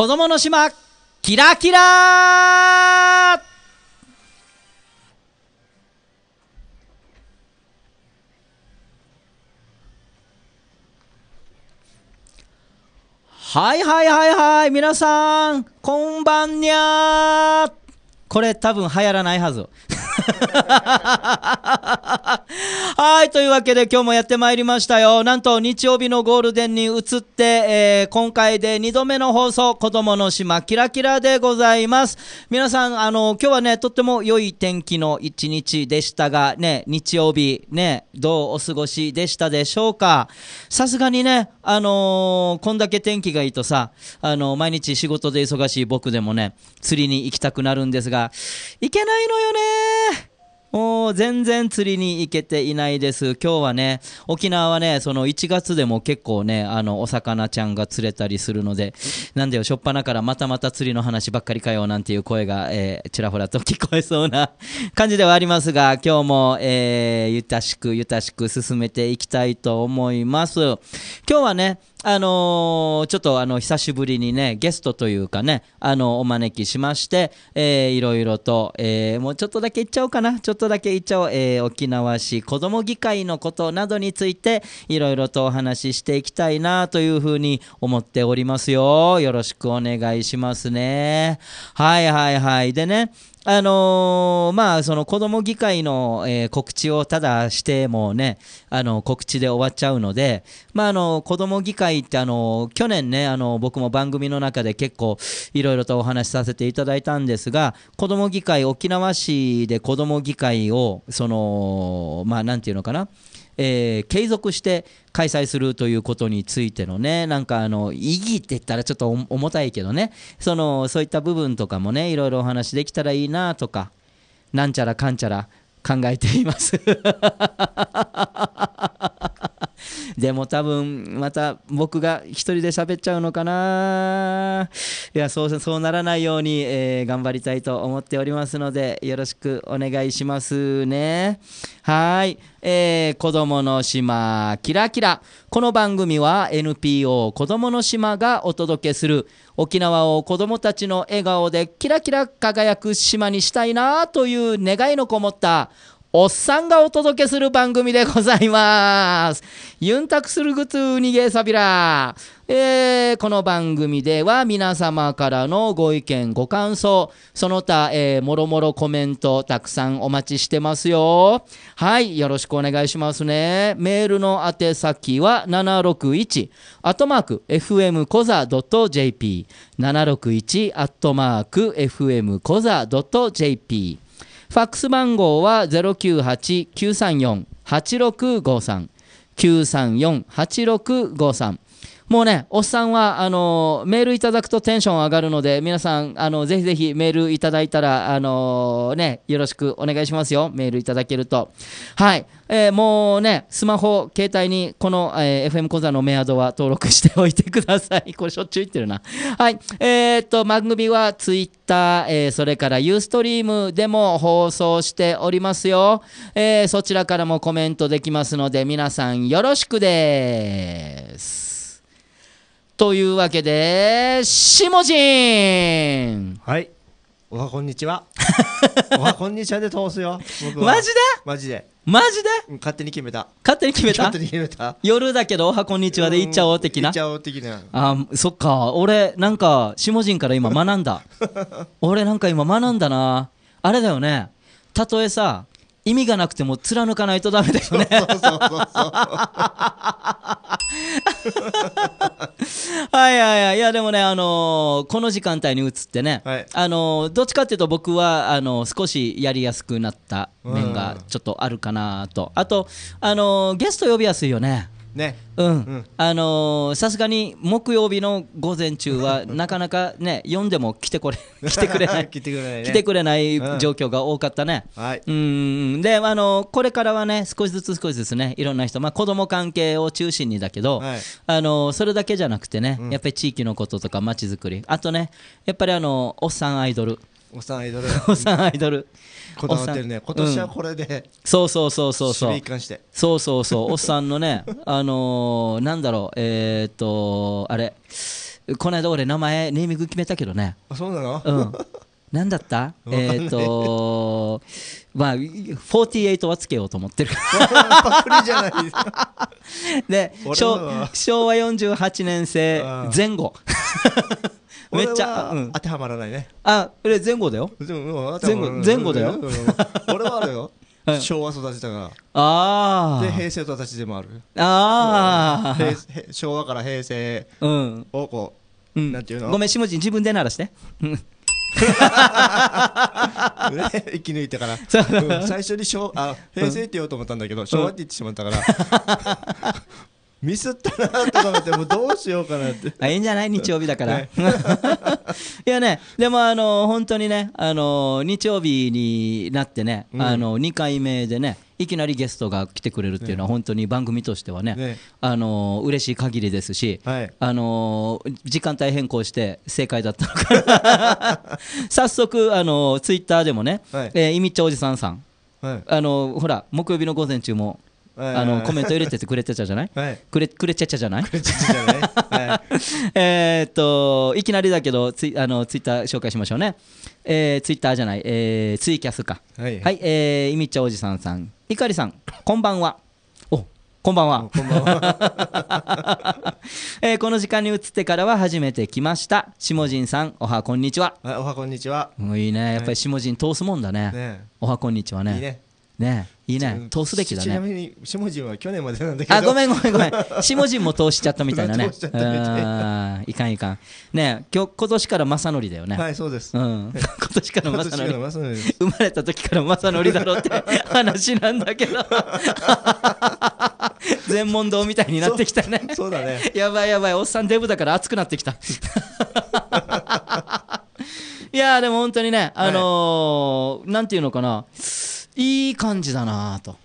子供の島キラキラはいはいはいはい皆さんこんばんにゃこれ多分流行らないはず はい、というわけで今日もやってまいりましたよ。なんと日曜日のゴールデンに移って、えー、今回で2度目の放送、子供の島キラキラでございます。皆さん、あの、今日はね、とっても良い天気の一日でしたが、ね、日曜日、ね、どうお過ごしでしたでしょうか。さすがにね、あのー、こんだけ天気がいいとさ、あのー、毎日仕事で忙しい僕でもね、釣りに行きたくなるんですが、行けないのよねもう全然釣りに行けていないです。今日はね、沖縄はね、その1月でも結構ね、あの、お魚ちゃんが釣れたりするので、なんだよ、しょっぱなからまたまた釣りの話ばっかりかよ、なんていう声が、えー、ちらほらと聞こえそうな感じではありますが、今日も、えー、ゆたしくゆたしく進めていきたいと思います。今日はね、あのー、ちょっとあの、久しぶりにね、ゲストというかね、あの、お招きしまして、えー、いろいろと、えー、もうちょっとだけ行っちゃおうかな。ちょっととだけ一応、えー、沖縄市子ども議会のことなどについていろいろとお話ししていきたいなというふうに思っておりますよ。よろしくお願いしますね。はいはいはい。でね、あのー、まあ、その子ども議会の、えー、告知をただしてもね、あの告知で終わっちゃうので、まあ、あの子ども議会って、あの去年ねあの、僕も番組の中で結構いろいろとお話しさせていただいたんですが、子ども議会、沖縄市で子ども議会を、そのまあ、なんていうのかな、えー、継続して開催するということについてのね、なんかあの、意義って言ったらちょっと重たいけどね、その、そういった部分とかもね、いろいろお話できたらいいなとか、なんちゃらかんちゃら考えていますでも多分また僕が一人で喋っちゃうのかないやそうそうならないように、えー、頑張りたいと思っておりますのでよろしくお願いしますねはいえー、子供の島キラキラこの番組は NPO 子供の島がお届けする沖縄を子供たちの笑顔でキラキラ輝く島にしたいなという願いのこもったおっさんがお届けする番組でございます。ユンタクするグッーニゲサビラ。えー、この番組では皆様からのご意見、ご感想、その他、えー、もろもろコメント、たくさんお待ちしてますよ。はい、よろしくお願いしますね。メールの宛先は761、アットマーク、fm コザ .jp、761、アットマーク、fm コザ .jp。ファックス番号は098-934-8653。934-8653もうね、おっさんは、あの、メールいただくとテンション上がるので、皆さん、あの、ぜひぜひメールいただいたら、あの、ね、よろしくお願いしますよ。メールいただけると。はい。えー、もうね、スマホ、携帯に、この、えー、FM 講座のメアドは登録しておいてください。これしょっちゅう言ってるな。はい。えー、っと、番組は Twitter、えー、それから Ustream でも放送しておりますよ。えー、そちらからもコメントできますので、皆さんよろしくです。というわけで、しもじんはい。おはこんにちは。おはこんにちはで通すよ。マジでマジで。マジで勝手に決めた。勝手に決めた勝手に決めた。夜だけど、おはこんにちはで行っちゃおう的な。行っちゃおう的な。あ、そっか。俺、なんか、しもじんから今学んだ。俺なんか今学んだな。あれだよね。たとえさ、意味がなくても貫かないとダメだよね。はいはいはい、いやでもね、あのー、この時間帯に移ってね、はい、あのー、どっちかっていうと僕はあのー、少しやりやすくなった面がちょっとあるかなと、あと、あのゲスト呼びやすいよね。ねうん、あのさすがに木曜日の午前中はなかなかね読んでも来てこれ来てくれない来てくれない、ね、来てくれない状況が多かったね、うん、はい、うんであのこれからはね少しずつ少しずつねいろんな人まあ子供関係を中心にだけど、はい、あのそれだけじゃなくてね、うん、やっぱり地域のこととかまちづくりあとねやっぱりあのおっさんアイドルおっさんアイドルおっさんアイドルこだわってるね今年はこれで、うん、そうそうそうそうそうそうそうそうおっさんのね あのー、なんだろうえー、っとあれこの間俺名前ネーミング決めたけどねあそうなのうん何 だったえっ、ー、とまあ48はつけようと思ってるパクリじゃないですかで昭和48年生前後めっちゃ、うん、当てはまらないねあこれ前後だよ前後前後だよ俺はあるよ昭和育ちだからあで平成育ちでもあるああ昭和から平成をこう、うん、なんていうのごめんしもじ自分で鳴らして生き 抜いてから、最初に昭あ平成って言おうと思ったんだけど、昭和って言ってしまったから ミスったなとか思ってもうどうしようかなって あいいんじゃない日曜日だから、い、やねでもあの本当にねあの日曜日になってね、うん、あの2回目でねいきなりゲストが来てくれるっていうのは本当に番組としてはね、ねあの嬉しい限りですし、はい、あの時間帯変更して正解だったのかな 早速あのツイッターでもね、はいえいみちおじさんさん、はい、あのほら木曜日の午前中もあのコメント入れててくれてたじゃない、はい、くれくれちゃちゃじゃないくれちゃじゃない、い、えっといきなりだけどツイあのツイッター紹介しましょうね、えー、ツイッターじゃない、えー、ツイキャスかはい、はい、えー、いみちゃおじさんさんいかりさんこんばんはおこんばんは。こんばんは。えー、この時間に移ってからは初めて来ました。下陣さん、おはこんにちは。おはこんにちは。もういいね。やっぱり下陣通すもんだね。ねおはこんにちはね。いいね。ねいいね通すべきだねちなみに下陣は去年までなんだけどあごめんごめんごめん下陣も通しちゃったみたいなね 通しあいかんいかんね今日今年から正則だよねはいそうです、うん、今年から正則生まれた時から正則だろうって 話なんだけど 全問答みたいになってきたねそうだねやばいやばいおっさんデブだから熱くなってきたいやでも本当にねあのーはい、なんていうのかないい感じだなと。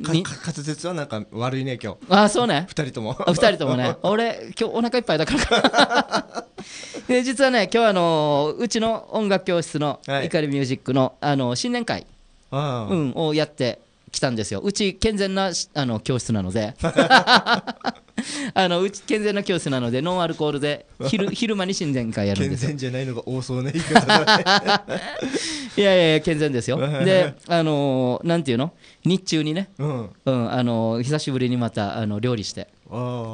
滑舌はなんか悪いね今日あそうね2人とも2人ともね 俺今日お腹いっぱいだから で実はね今日あのー、うちの音楽教室の「怒りミュージックの」あのー、新年会、うん、をやってきたんですようち健全なあの教室なので あのうち健全な教室なのでノンアルコールで 昼昼間に親善会やるんですよ健全じゃないのが多そうね いやいやいや健全ですよであのー、なんていうの日中にね、うん、うん、あのー、久しぶりにまたあの料理して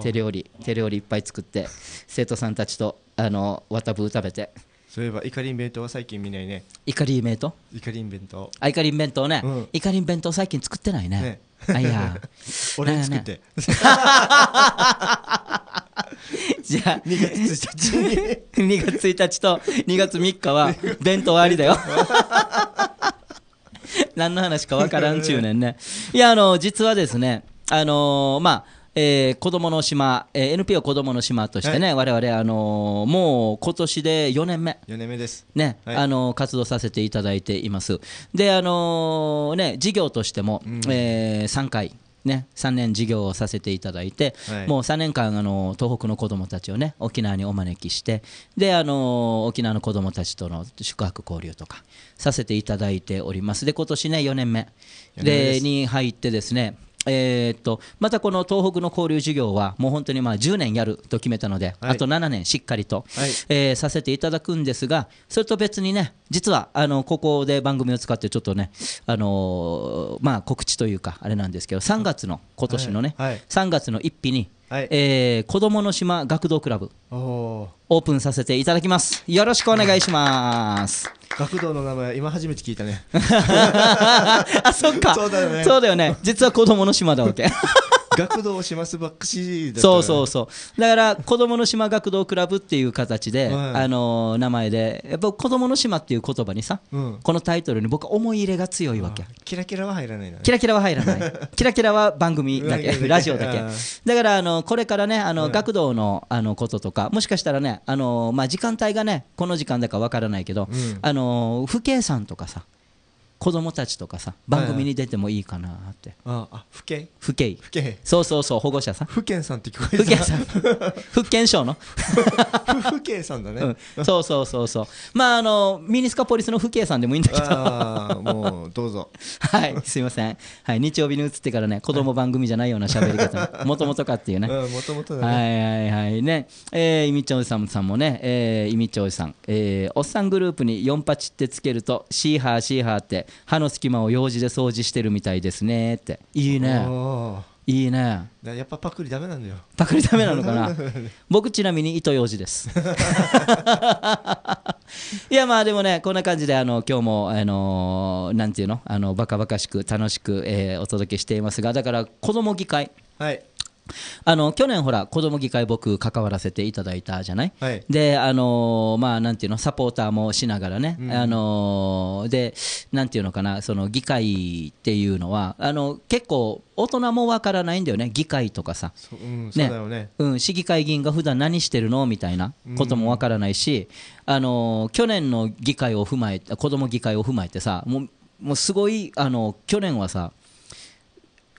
手料理手料理いっぱい作って生徒さんたちとあのー、わたぶ食べてそういえばイカリン弁当は最近見ないねイカリン弁当イカリン弁当弁当ね、ん、イカリン弁当最近作ってないねねあいや 俺が作って じゃあ2月1日に2月1日と2月3日は弁当ありだよ 何の話か分からんちゅうねんねいやあの実はですねあのー、まあえー、子供の島、えー、NPO 子供の島としてね、はい、我々、あのー、もう今年で4年目。4年目です。ね、はい、あのー、活動させていただいています。で、あのー、ね、事業としても、うん、えー、3回。ね、3年事業をさせていただいて、はい、もう3年間あの東北の子どもたちをね沖縄にお招きしてであの沖縄の子どもたちとの宿泊交流とかさせていただいておりますで今年ね4年目でに入ってですねえー、っとまたこの東北の交流事業はもう本当にまあ10年やると決めたので、はい、あと7年しっかりと、はい、えー、させていただくんですがそれと別にね実はあのここで番組を使ってちょっとね、あのー、まあ、告知というかあれなんですけど3月の今年のね、はい、3月の1日に、はいえー、子どもの島学童クラブオープンさせていただきますよろしくお願いします。学童の名前今初めて聞いたね あそっかそうだよねそうだよね実は子供の島だわけ学童ますばっくしそうそうそうだから子供の島学童クラブっていう形で、はい、あの名前でやっぱ子供の島っていう言葉にさ、うん、このタイトルに僕は思い入れが強いわけキラキラは入らないな、ね、キラキラは入らない キラキラは番組だけラジオだけだからあのこれからねあの、学童のあのこととかもしかしたらねあのまあ時間帯がねこの時間だかわからないけど、うん、あの父兄さんとかさ子供たちとかさ番組に出てもいいかなって、ああ府県府県府県そうそうそう保護者さん府県さんって聞こえてた福建 省の府県さんだね、そうそうそうそうまああのミニスカポリスの府県さんでもいいんだけどあもうどうぞ はいすいません、はい、日曜日に移ってからね子供番組じゃないような喋り方もともとかっていうねもともとだねはいはいはいねえいみちょうさんさんもね、えいみちょうさん、えおっさんグループに4 8ってつけるとシーハーシーハーって歯の隙間を用事で掃除してるみたいですねっていいねいいねやっぱパクリダメなんだよパクリダメなのかな 僕ちなみに糸用事です いやまあでもねこんな感じであの今日もあのなんていうのあのバカバカしく楽しく、えー、お届けしていますがだから子供議会はいあの去年、ほら子ども議会僕関わらせていただいたじゃない、はい、であのー、まあなんていうのサポーターもしながらね、うん、あのー、でなんていうのかなその議会っていうのはあの結構大人もわからないんだよね議会とかさ、ううね、うん、市議会議員が普段何してるのみたいなこともわからないし、うん、あのー、去年の議会を踏まえ子ども議会を踏まえてさもうもうすごいあの去年はさ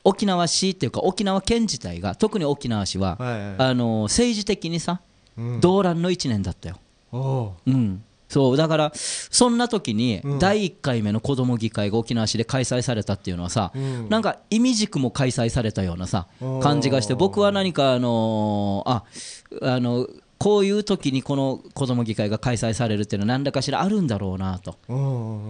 沖縄市っていうか沖縄県自体が特に沖縄市は、はいはい、あの政治的にさ、うん、動乱の1年だったよ。ううん、そうだからそんな時に第1回目の子ども議会が沖縄市で開催されたっていうのはさ、うん、なんか意味軸も開催されたようなさ感じがして僕は何かあのー、ああのこういう時にこの子ども議会が開催されるっていうのは何らかしらあるんだろうなと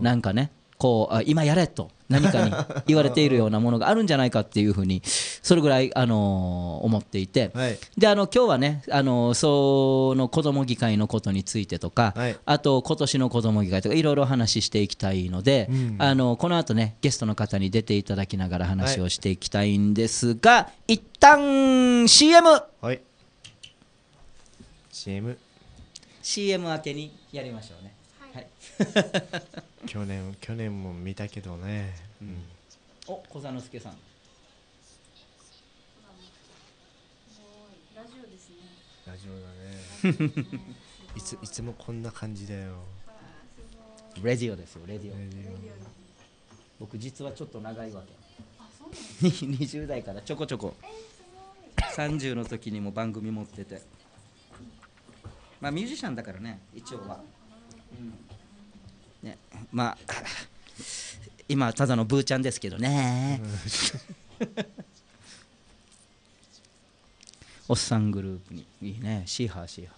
なんかねこう今やれと何かに 言われているようなものがあるんじゃないかっていうふうにそれぐらい、あの思っていて、はい、であの今日はね、あのその子ども議会のことについてとか、はい、あと今年の子ども議会とかいろいろ話していきたいので、うん、あのこの後ねゲストの方に出ていただきながら話をしていきたいんですが、はい、一旦 CM、はい、CM CM 明けにやりましょう 去年去年も見たけどね、うん、お小座之助さんラジオですねラジオだね いついつもこんな感じだよレディオですよレディオ僕実はちょっと長いわけ20代 からちょこちょこ30の時にも番組持っててまあミュージシャンだからね一応は、うんまあ今ただのブーちゃんですけどねおっさんグループにいいねシーハーシーハ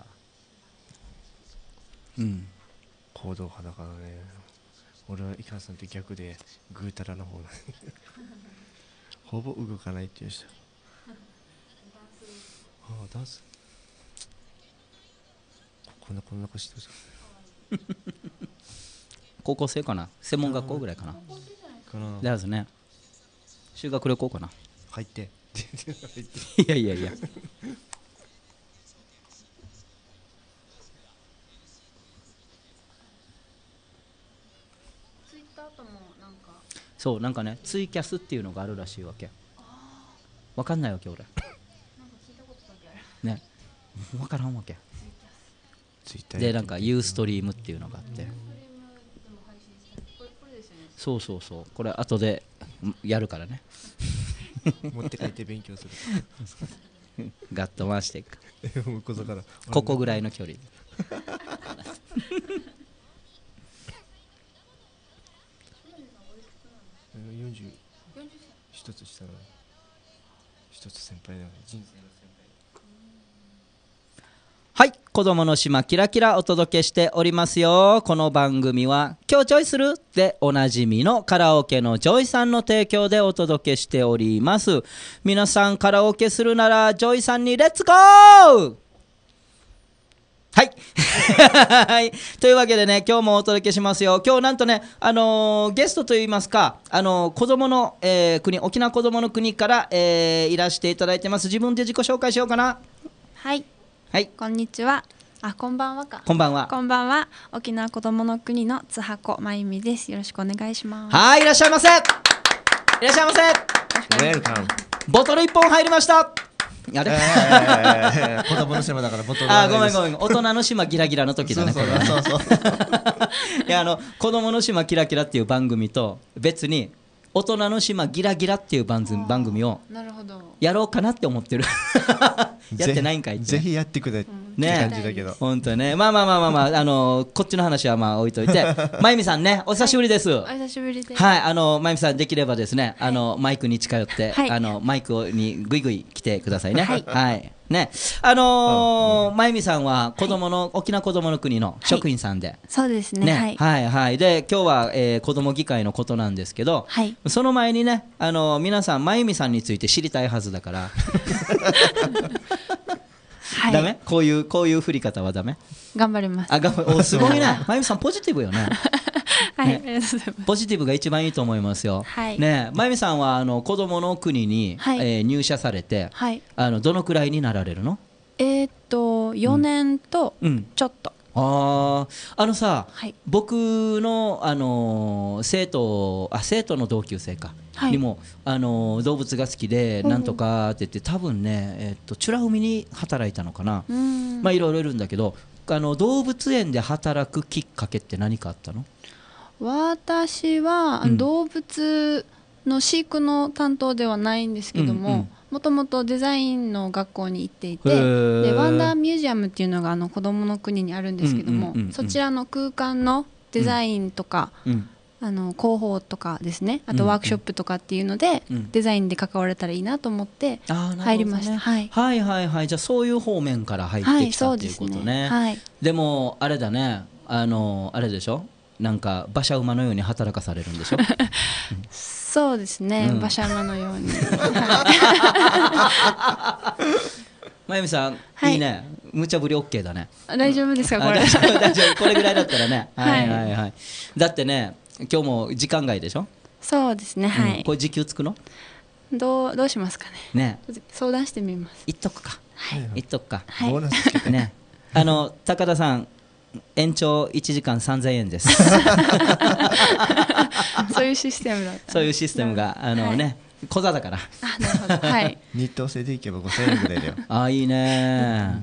ーうん行動派だからね俺は井川さんと逆でぐうたらの方だほぼ動かないっていう人ああダンスこんなこんな子してるゃん高校生かな専門学校ぐらいかなだよね修学旅行かな入って いやいやいやそうなんかねツイキャスっていうのがあるらしいわけわかんないわけ俺ね分からんわけでなんかユーストリームっていうのがあって、そうそうそうこれ後でやるからね 持って帰って勉強する ガッと回していく ここぐらいの距離41つ下の1つ先輩だか人生の先輩はい。子供の島キラキラお届けしておりますよ。この番組は、今日チョイするでおなじみのカラオケのジョイさんの提供でお届けしております。皆さんカラオケするなら、ジョイさんにレッツゴーはい。はい。というわけでね、今日もお届けしますよ。今日なんとね、あのー、ゲストといいますか、あのー、子供の、えー、国、沖縄子供の国から、えー、いらしていただいてます。自分で自己紹介しようかな。はい。はい、こんにちは。あ、こんばんはか。こんばんは。こんばんは。沖縄子供の国の津箱まゆみです。よろしくお願いします。はい、いらっしゃいませ。いらっしゃいませ。ウェルカム。ボトル一本入りました。あれ、えー、子供の島だからボトルあごめんごめん大人の島ギラギラの時だねそうそうそう いやあの子供の島キラキラっていう番組と別に大人の島ギラギラっていう番組をやろうかなって思ってるやってないんかいって、ね、ぜひやってくれって感じだけど、ね、本当ねまあまあまあまあまあ、あのー、こっちの話はまあ置いといてまゆみさんね お久しぶりです、はい、お久しぶりですはいあのまゆみさんできればですね、あのマイクに近寄って、はい、あのマイクにぐいぐい来てくださいねはいね、あのー、まゆみさんは子供の、はい、沖縄こどもの国の職員さんで、はい、そうですね、ね、はい、はいで今日は、えー、子ども議会のことなんですけど、はい、その前にね、あのー、皆さんまゆみさんについて知りたいはずだから はい、ダメこういうこういう振り方はダメ頑張りますあ頑張おすごいねまゆみさんポジティブよねはい、ポジティブが一番いいと思いますよ、はい、ねまゆみさんはあの子供の国に、はい、えー、入社されて、はい、あのどのくらいになられるのえー、っと4年とちょっと、うんうんああのさ、はい、僕の、あのー、生徒あ生徒の同級生か、はい、にも、あのー、動物が好きで、なんとかって言って多分ね、えー、っとチュラ海に働いたのかな、うん、まあいろいろいるんだけどあの動物園で働くきっかけって何かあったの私は、うん、動物の飼育の担当ではないんですけどももともとデザインの学校に行っていてでワンダーミュージアムっていうのがあの子どもの国にあるんですけどもそちらの空間のデザインとか、うんうんあの広報とかですねあとワークショップとかっていうので、デザインで関われたらいいなと思って入りました、ねはい、はいはいはいじゃあそういう方面から入ってきた、はい、っていうことね,、はい、でもあれだねあのあれでしょなんか馬車馬のように働かされるんでしょ、う そうですね、馬車馬のように。まゆみさん、はい、いいね、無茶ぶりオッケーだね。大丈夫ですか、これ。大丈夫、大丈夫、これぐらいだったらね。はい、はい、はい。だってね、今日も時間外でしょそうですね、はい。これ時給つくの。どう、どうしますかね。ね。相談してみます。いっとくか。はい。いっとくか。はい。ね。あの、高田さん、延長1時間3000円です そういうシステムだそういうシステムがあのね、はい小座だから。あ、なるほど。はい。日当制でいけば五千円ぐらいだよ。あ、いいね。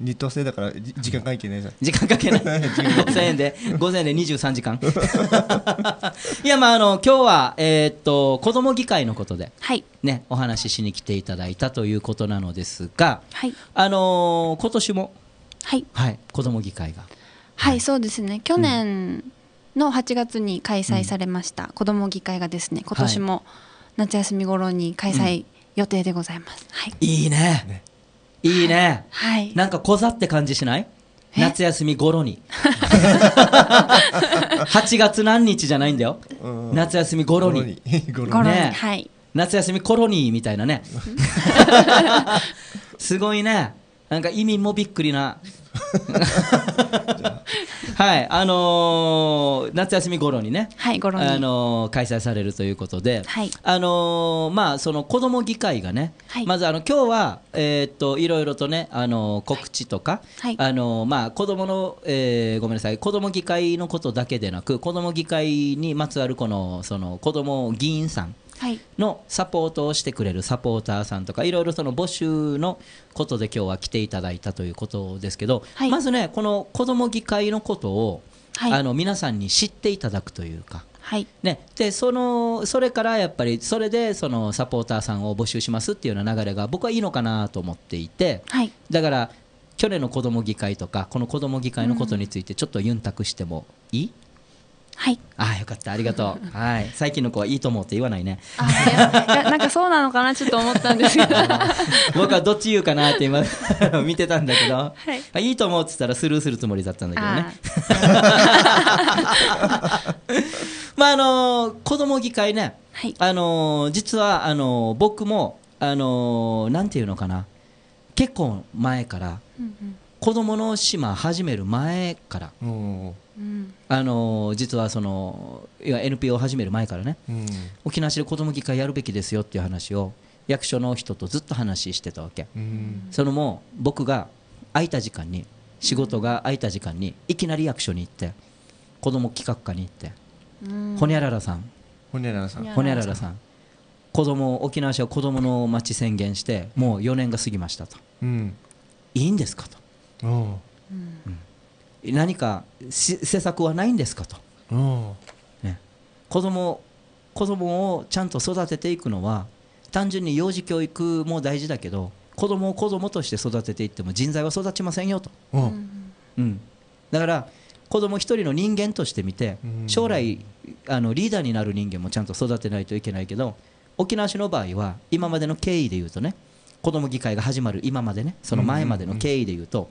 日当制だから時間関係ないじゃん。時間関係ない。五千円で午前で二十三時間。いやまああの今日はえっと子供議会のことで、はい、ねお話ししに来ていただいたということなのですが、はい、あの今年もはい、はい、子供議会が。はい、そうですね去年の8月に開催されました、子ども議会がですね今年も夏休み頃に開催予定でございます、はい、いいねいいね、はい、なんか小座って感じしない夏休み頃に8 月何日じゃないんだよ、夏休み頃に頃に、ね、はい、夏休みコロニーみたいなね すごいねなんか意味もびっくりな はい、あのー、夏休み頃にね、はい、頃にあのー、開催されるということで、はい、あのー、まあその子ども議会がね、はい、まずあの今日はえっといろいろとねあの告知とか、はい、あのまあ子どもの、えー、ごめんなさい、子ども議会のことだけでなく、子ども議会にまつわるこのその子ども議員さんのサポートをしてくれるサポーターさんとかいろいろその募集のことで今日は来ていただいたということですけど、はい、まずねこの子ども議会のことを、はい、あの皆さんに知っていただくというか。はいね、でそのそれからやっぱりそれでそのサポーターさんを募集しますっていうような流れが僕はいいのかなと思っていて、はい、だから去年の子ども議会とかこの子ども議会のことについてちょっとユンタクしてもいい、うんはい。あよかったありがとう。はい。最近の子はいいと思うって言わないね。あいやなんかそうなのかなちょっと思ったんですけど。僕はどっち言うかなって今 見てたんだけど、はい、あいいと思うって言ったらスルーするつもりだったんだけどね。まああのー、子供議会ね。はい、あのー、実はあのー、僕もあのなんていうのかな結構前から、うんうん、子供の島始める前から。うんうん、あの実はそのいや NPO を始める前からね、うん、沖縄市で子ども議会やるべきですよっていう話を役所の人とずっと話してたわけ、うん、そのもう僕が空いた時間に仕事が空いた時間にいきなり役所に行って子ども企画課に行って、ほにゃららさんほにゃららさんほにゃららさん子供沖縄市は子どもの町宣言してもう4年が過ぎましたと、いいんですかと。うん何か施策はないんですかと、ね、子供子供をちゃんと育てていくのは単純に幼児教育も大事だけど子供を子供として育てていっても人材は育ちませんよと、うん、うん、だから子供一人の人間として見て将来あのリーダーになる人間もちゃんと育てないといけないけど沖縄市の場合は今までの経緯で言うとね子ども議会が始まる今までねその前までの経緯で言うと、うんうん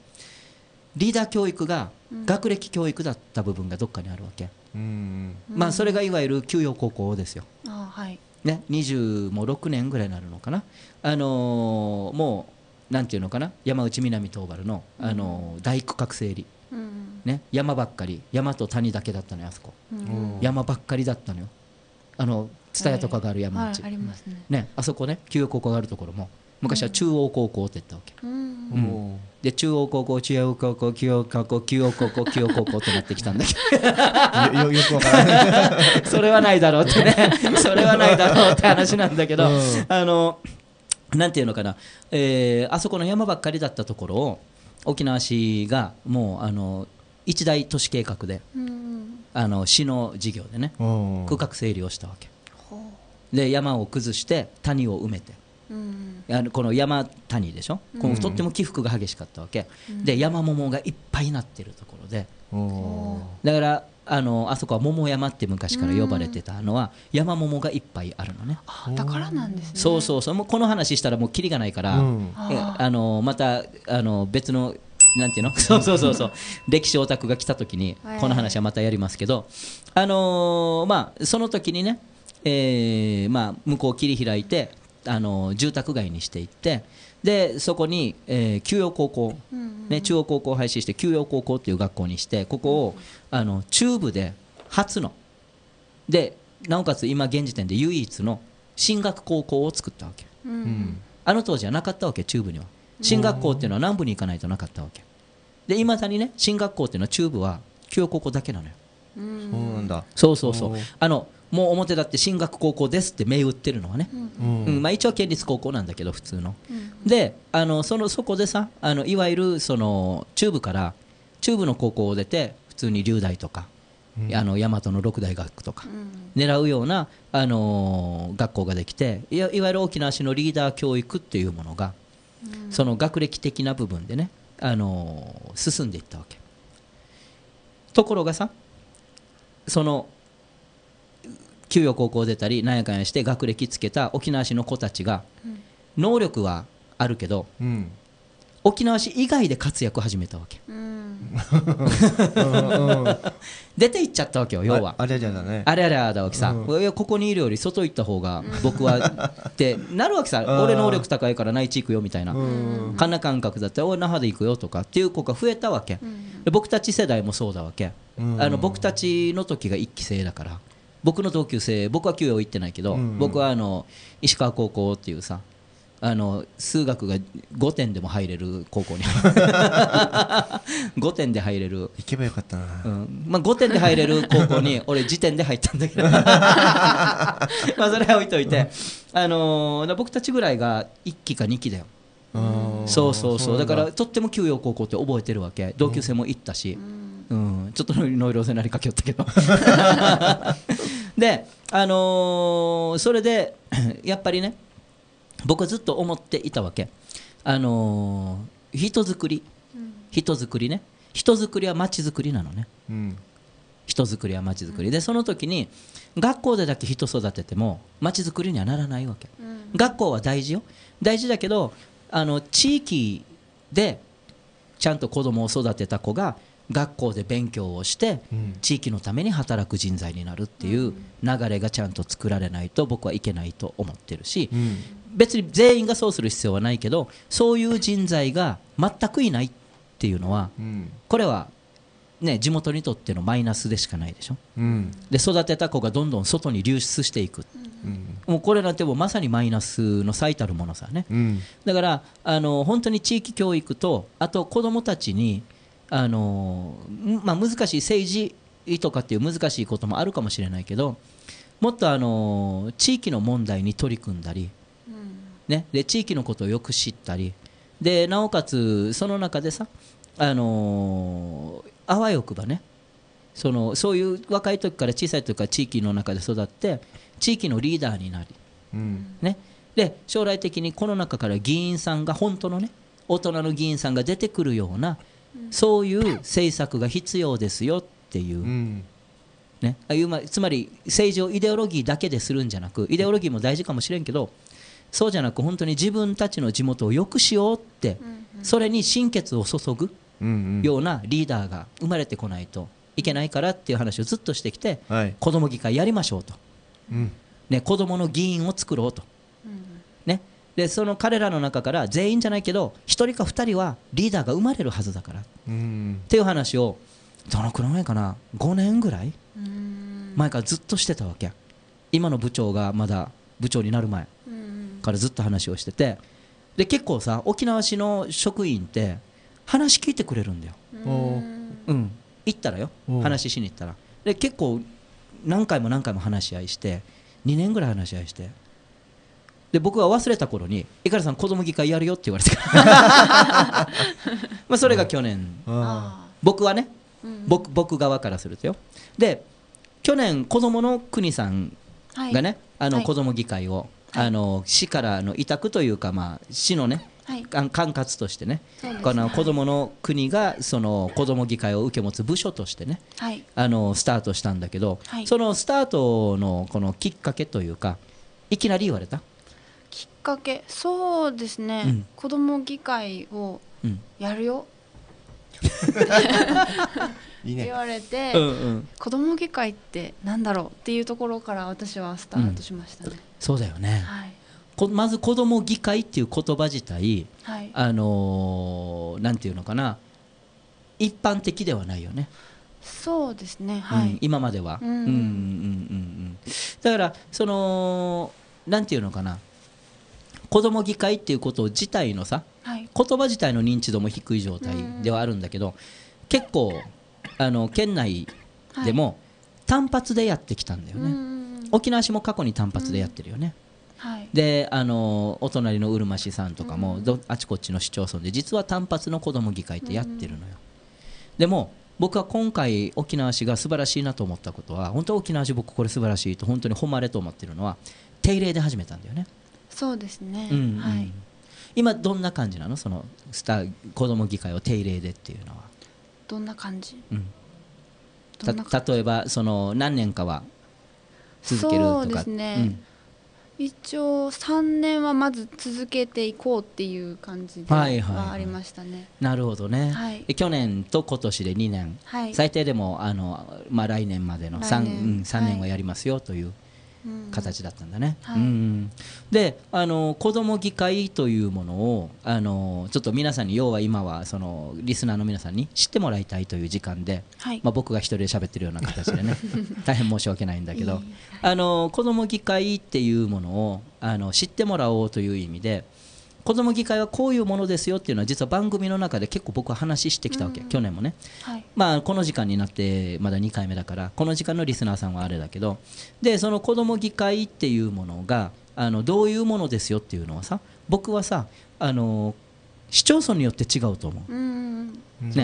リーダー教育が学歴教育だった部分がどっかにあるわけ、うんまあ、それがいわゆる給与高校ですよ、あはいね、26年ぐらいになるのかな、あのー、もうなんていうのかな山内南東原の、あのー、大区画整理、うんね、山ばっかり山と谷だけだったのよあそこ、うん、山ばっかりだったのよあの蔦屋とかがある山内、はいはい、あ、ねね、あそこね給与高校があるところも昔は中央高校って言ったわけ、うんで中央高校中央高校中央高校中央高校中央高校ってなってきたんだけどよよくわからない それはないだろうってね それはないだろうって話なんだけど、うん、あのなんていうのかな、えー、あそこの山ばっかりだったところを沖縄市がもうあの一大都市計画で、うん、あの市の事業でね区画整理をしたわけで山を崩して谷を埋めて。あのこの山谷でしょ、このとっても起伏が激しかったわけ、で山桃がいっぱいなってるところで、だからあのあそこは桃山って昔から呼ばれてたのは、山桃がいっぱいあるのね、だからなんですねそうそうそうもうこの話したらもうキリがないから、あのまたあの別のなんていうの そうそうそうそう歴史オタクが来た時にこの話はまたやりますけど、あのー、まあその時にね、えー、まあ向こう切り開いてあの住宅街にしていってでそこに、えー、休養高校、うんうん、ね、中央高校を廃止して休養高校っていう学校にしてここをあの中部で初のでなおかつ今現時点で唯一の進学高校を作ったわけ、うん、あの当時はなかったわけ中部には進学校っていうのは南部に行かないとなかったわけでいまだにね進学校っていうのは中部は休養高校だけなのよ、うん、そうなんだそうそうそうあのもう表だって進学高校ですって銘打ってるのはね、うんうん、まあ、一応県立高校なんだけど普通の、うん、であのそのそこでさあのいわゆるその中部から中部の高校を出て普通に留大とか、あの大和の六大学とか、狙うような、あのー、学校ができていわゆる大きな足のリーダー教育っていうものが、その学歴的な部分でね、あのー、進んでいったわけところがさその給与高校出たりなんやかんやして学歴つけた沖縄市の子たちが能力はあるけど、うん、沖縄市以外で活躍始めたわけ、うん 出て行っちゃったわけよ要はあれあれだねあれあれだわけさ、うん、ここにいるより外行った方が僕はってなるわけさ俺能力高いから内地行くよみたいなかな感覚だったら俺那覇で行くよとかっていう子が増えたわけ、僕たち世代もそうだわけ、あの僕たちの時が1期生だから僕の同級生僕は教養行ってないけど、うんうん、僕はあの石川高校っていうさあの数学が5点でも入れる高校に5 点で入れる行けばよかったな、うんまあ、5点で入れる高校に 俺時点で入ったんだけど まあそれは置いといて、あのー、僕たちぐらいが1期か2期だよそうそうそうだからとっても給養高校って覚えてるわけ同級生も行ったし、うん、ちょっとノイローゼなりかけよったけど で、あのー、それで やっぱりね僕はずっと思っていたわけ、あのー、人づくり人づくりね人づくりは街づくりなのね、うん、人づくりは街づくり、でその時に学校でだけ人育てても街づくりにはならないわけ、うん、学校は大事よ大事だけどあの地域でちゃんと子供を育てた子が学校で勉強をして地域のために働く人材になるっていう流れがちゃんと作られないと僕はいけないと思ってるし、別に全員がそうする必要はないけどそういう人材が全くいないっていうのは、これはね、地元にとってのマイナスでしかないでしょ、で育てた子がどんどん外に流出していく、もうこれなんてもまさにマイナスの最たるものさね、だからあの本当に地域教育とあと子どもたちにあのまあ、難しい政治とかっていう難しいこともあるかもしれないけどもっとあの地域の問題に取り組んだり、うん、ね、で地域のことをよく知ったりでなおかつその中でさあのあわよくばねそのそういう若い時から小さい時から地域の中で育って地域のリーダーになり、うん、ね、で将来的にこの中から議員さんが本当のね大人の議員さんが出てくるようなそういう政策が必要ですよっていう。ね、あいうまつまり政治をイデオロギーだけでするんじゃなくイデオロギーも大事かもしれんけどそうじゃなく本当に自分たちの地元を良くしようってそれに心血を注ぐようなリーダーが生まれてこないといけないからっていう話をずっとしてきて、子ども議会やりましょうと、うん子どもの議員を作ろうと、でその彼らの中から全員じゃないけど1人か2人はリーダーが生まれるはずだからっていう話をどのくらい前かな5年ぐらい前からずっとしてたわけ今の部長がまだ部長になる前からずっと話をしててで結構さ沖縄市の職員って話聞いてくれるんだよ。うん、行ったらよ話しに行ったらで結構何回も何回も話し合いして2年ぐらい話し合いしてで僕は忘れた頃に「碇さん子供議会やるよ」って言われて まあそれが去年僕はね、僕僕側からするとよで去年子供の国さんがね、あの子供議会を、あの市からの委託というか、まあ、市のね、はい、管轄としてね、ね、この子どもの国がその子ども議会を受け持つ部署としてね、はい、あのスタートしたんだけど、はい、そのスタートのこのきっかけというかいきなり言われたきっかけそうですね、うん、子供議会をやるよ、いい言われて、うんうん、子ども議会ってなんだろうっていうところから私はスタートしましたね。うん、そうだよね、はい、まず子ども議会っていう言葉自体、はい、あのー、なんていうのかな一般的ではないよね。そうですね、はい、うん、今までは。だからそのなんていうのかな子ども議会っていうこと自体のさ、はい、言葉自体の認知度も低い状態ではあるんだけど結構あの県内でも単発でやってきたんだよね、沖縄市も過去に単発でやってるよね。はい、であのお隣のうるま市さんとかも、あちこちの市町村で実は単発の子ども議会ってやってるのよ、でも僕は今回沖縄市が素晴らしいなと思ったことは本当沖縄市僕これ素晴らしいと本当に誉れと思ってるのは定例で始めたんだよね、そうですね、うんうん、はい今どんな感じなのそのスター子ども議会を定例でっていうのはどんな感じ、うん、た例えばその何年かは続けるとかそうですね、うん一応3年はまず続けていこうっていう感じではいありましたね、なるほどね、はい、去年と今年で2年、はい、最低でもあの、まあ、来年までの 3, う3年はやりますよという、はい形だったんだね。うんであの子ども議会というものをあのちょっと皆さんに要は今はそのリスナーの皆さんに知ってもらいたいという時間で、はい、まあ、僕が一人で喋ってるような形でね 大変申し訳ないんだけどあの子ども議会っていうものをあの知ってもらおうという意味で。子ども議会はこういうものですよっていうのは実は番組の中で結構僕は話してきたわけ、うん、去年もね、はい、まあ、この時間になってまだ2回目だからこの時間のリスナーさんはあれだけどでその子ども議会っていうものがあのどういうものですよっていうのはさ僕はさあの市町村によって違うと思う。うんね、ね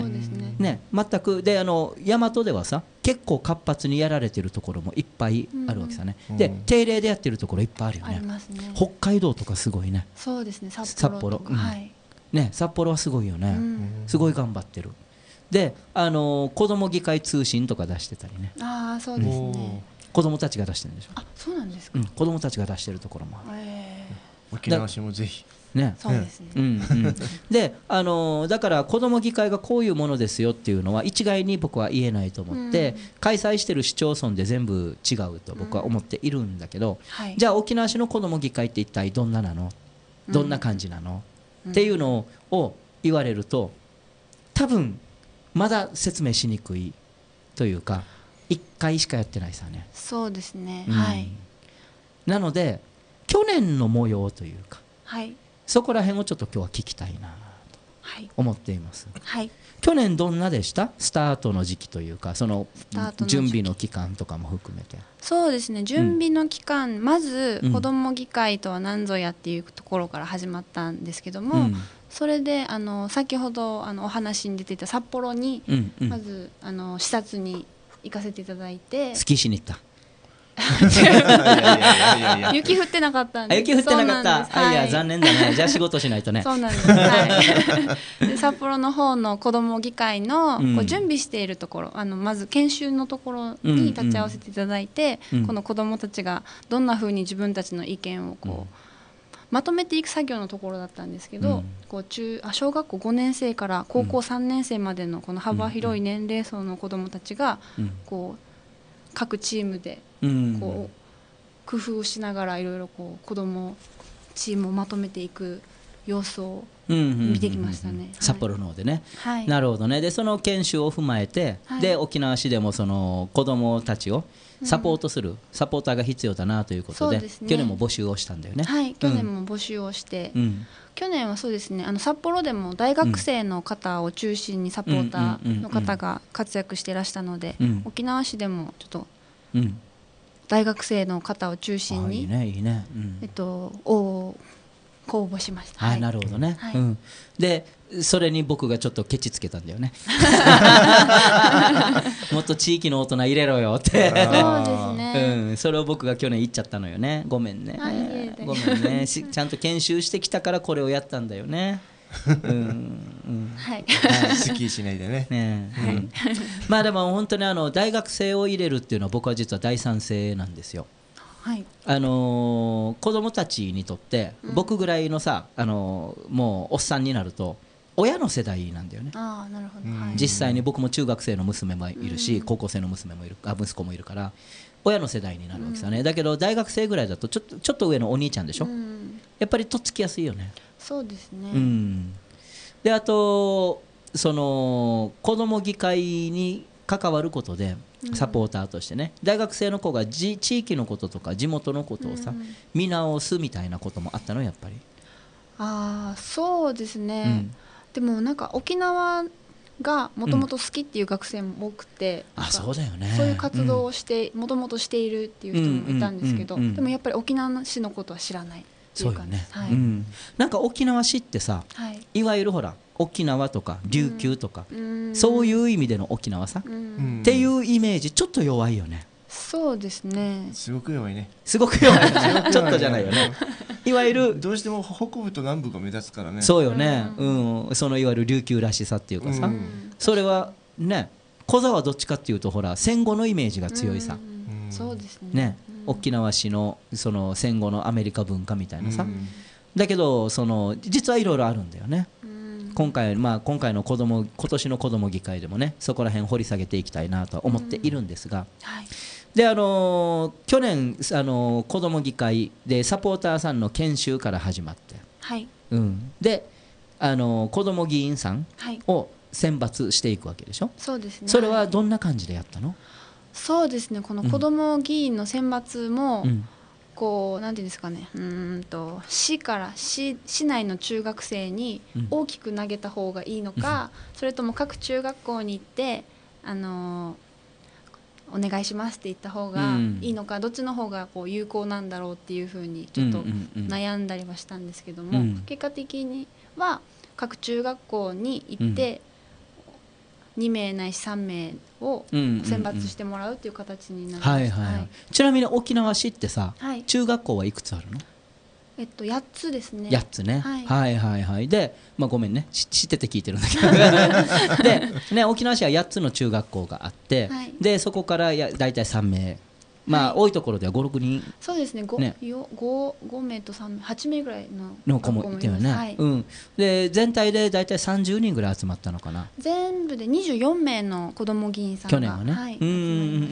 ね全くであの大和ではさ結構活発にやられてるところもいっぱいあるわけさね、うん、で定例でやってるところいっぱいあるよね、ね、北海道とかすごいねそうですね札幌うん、はい、ね札幌はすごいよね、うん、すごい頑張ってるであの子ども議会通信とか出してたりねあそうですね、うん、子どもたちが出してるんでしょあそうなんですか、うん、子どもたちが出してるところもある、えー、沖縄市もぜひね、そうですね、うんうん、であのだから子ども議会がこういうものですよっていうのは一概に僕は言えないと思って、うん、開催してる市町村で全部違うと僕は思っているんだけど、はい、じゃあ沖縄市の子ども議会って一体どんななのどんな感じなの、っていうのを言われると多分まだ説明しにくいというか1回しかやってないさねそうですね、はいなので去年の模様というか、はい、そこら辺をちょっと今日は聞きたいなと思っています、はい、去年どんなでしたスタートの時期というかその準備の期間とかも含めてそうですね準備の期間、うん、まず子ども議会とは何ぞやっていうところから始まったんですけども、うん、それであの先ほどあのお話に出ていた札幌に、うんまずあの視察に行かせていただいて。スキーしに行った。雪降ってなかったんで雪降ってなかったはい、いや残念だねじゃあ仕事しないとねそうなんです、はい、札幌の方の子ども議会の、こう準備しているところあのまず研修のところに立ち会わせていただいて、うんうん、この子どもたちがどんなふうに自分たちの意見をこう、まとめていく作業のところだったんですけど、うん、こう中あ小学校5年生から高校3年生までのこの幅広い年齢層の子どもたちが、こう各チームでこう工夫をしながらいろいろこう子供チームをまとめていく様子を見てきましたね、うんうんうんうん、札幌の方でね、はい、なるほどねでその研修を踏まえて、はい、で沖縄市でもその子どもたちをサポートする、うん、サポーターが必要だなということで、ね、去年も募集をしたんだよねはい去年も募集をして、うん、去年はそうですねあの札幌でも大学生の方を中心にサポーターの方が活躍していらしたので、うん、沖縄市でもちょっと、うん大学生の方を中心に、いいねいいねうん、えっと、お応募しました。はい、なるほどね、はいうん、でそれに僕がちょっとケチつけたんだよね もっと地域の大人入れろよってそうですね、うん、それを僕が去年言っちゃったのよねごめんね、はい、ごめんねちゃんと研修してきたからこれをやったんだよねはい、スキーしないで ね。はい、まあでも本当にあの大学生を入れるっていうのは僕は実は大賛成なんですよ。はい、あのー、子供たちにとって、僕ぐらいのさ、あのー、もうおっさんになると親の世代なんだよね実際に僕も中学生の娘もいるし、うん、高校生の娘もいるあ息子もいるから親の世代になるわけさね、うん、だけど大学生ぐらいだとちょっとちょっと上のお兄ちゃんでしょ、うん、やっぱりとっつきやすいよね。そうですね、うん、であとその子ども議会に関わることでサポーターとしてね、うん、大学生の子が地域のこととか地元のことをさ、うん、見直すみたいなこともあったのやっぱりああそうですね、でもなんか沖縄がもともと好きっていう学生も多くて、うん、あそうだよねそういう活動をしてもともとしているっていう人もいたんですけど、でもやっぱり沖縄市のことは知らないそうよね、はいうん、なんか沖縄市ってさ、はい、いわゆるほら沖縄とか琉球とか、うん、そういう意味での沖縄さ、うん、っていうイメージちょっと弱いよねそうですねすごく弱いねすごく弱い、ね、ちょっとじゃないよねいわゆるどうしても北部と南部が目立つからねそうよね、うん、うん、そのいわゆる琉球らしさっていうかさ、うん、それはね小沢はどっちかっていうとほら戦後のイメージが強いさ、うんそうですねね沖縄市のその戦後のアメリカ文化みたいなさ、だけどその実はいろいろあるんだよね、今回まあ今回の子供今年の子ども議会でもねそこら辺掘り下げていきたいなと思っているんですが、はいであの去年、あの子ども議会でサポーターさんの研修から始まって、はいうん、で、あの子ども議員さんを選抜していくわけでしょ、はい、そうですねそれはどんな感じでやったの、はいそうですねこの子ども議員の選抜も、うん、こうなんていうんですかねうんと市から市市内の中学生に大きく投げた方がいいのか、うん、それとも各中学校に行ってあのお願いしますって言った方がいいのか、うん、どっちの方がこう有効なんだろうっていうふうにちょっと悩んだりはしたんですけども、結果的には各中学校に行って、2名ないし3名を選抜してもらうっていう形になります、ちなみに沖縄市ってさ、はい、中学校はいくつあるのえっと、8つですね8つね、はい、はいはいで、まあ、ごめんね知ってて聞いてるんだけど で、ね、沖縄市は8つの中学校があって、はい、でそこからや大体3名まあ、多いところでは56人そうですね 5, ね 5, 5名と3名8名ぐらいのの子もいたよね、はい、うん、で全体で大体30人ぐらい集まったのかな全部で24名の子ども議員さんが去年はね、はい、うん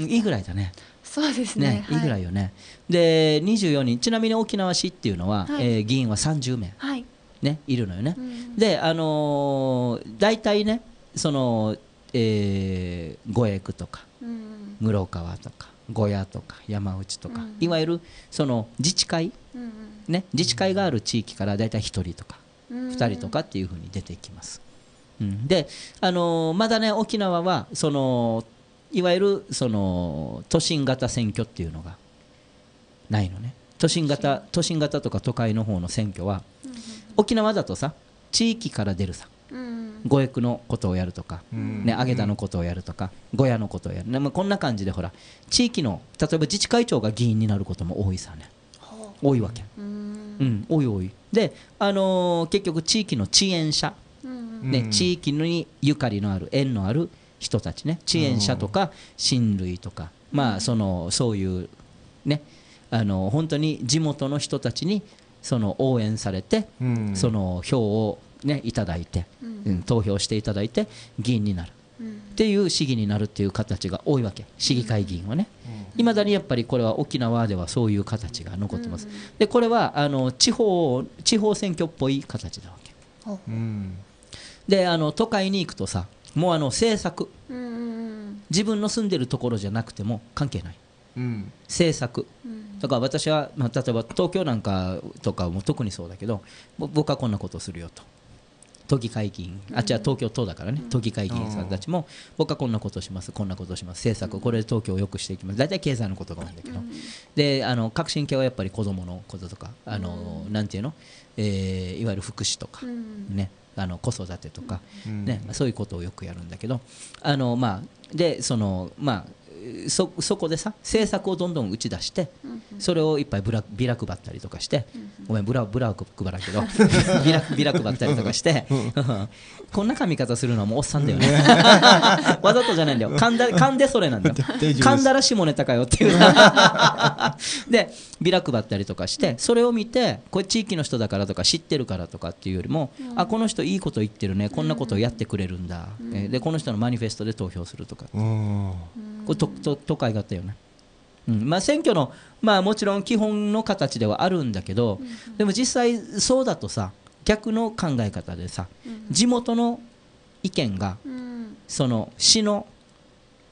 いいぐらいだねそうですね、ね、いいぐらいよね、で24人ちなみに沖縄市っていうのは、はい、えー、議員は30名、はいね、いるのよね、うん、であのー、大体ねその、えー、五栄区とか、うん、室川とか小屋とか山内とか、うん、いわゆるその自治会、うんうん、ね、自治会がある地域からだいたい1人とか2人とかっていうふうに出てきます。うん、で、あのー、まだね沖縄はそのいわゆるその都心型選挙っていうのがないのね都心型都心型とか都会の方の選挙は、うんうん、沖縄だとさ地域から出るさ五役のことをやるとか、ね、上げたのことをやるとか小屋のことをやる、ねまあ、こんな感じでほら地域の例えば自治会長が議員になることも多いさね多いわけ、うん、多い多いで、あのー、結局地域の遅延者、ね、地域にゆかりのある縁のある人たちね遅延者とか親類とか、まあ、そのそういうねあの本当に地元の人たちにその応援されて、その票をね、いただいて、うん、投票していただいて議員になる、うん、っていう市議になるっていう形が多いわけ市議会議員はねいま、うん、だにやっぱりこれは沖縄ではそういう形が残ってます、でこれはあの地方地方選挙っぽい形なわけ、であの都会に行くとさもうあの政策、自分の住んでるところじゃなくても関係ない、政策、だから私は、まあ、例えば東京なんかとかも特にそうだけど僕はこんなことするよと都議会議員あじゃあ東京都だからね、都議会議員さんたちも僕はこんなことしますこんなことします政策これで東京を良くしていきます大体経済のことが多いんだけど、であの革新系はやっぱり子どものこととかあの、なんていうの、えー、いわゆる福祉とか、ねあの子育てとか、ねそういうことをよくやるんだけどあの、まあ、でその、まあそそこでさ政策をどんどん打ち出して、それをいっぱいブラビラ配ったりとかして、ごめんブラブラ配らんけど ビラビラ配ったりとかして、こんな髪型するのはもうおっさんだよね わざとじゃないんだよ噛んだ噛んでそれなんだよ 噛んだら下ネタかよっていうでビラ配ったりとかしてそれを見てこれ地域の人だからとか知ってるからとかっていうよりも、あこの人いいこと言ってるねこんなことをやってくれるんだ、えでこの人のマニフェストで投票するとかこれと都会があったよね。うんまあ、選挙の、まあ、もちろん基本の形ではあるんだけど、うん、でも実際そうだとさ逆の考え方でさ、うん、地元の意見が、うん、その市の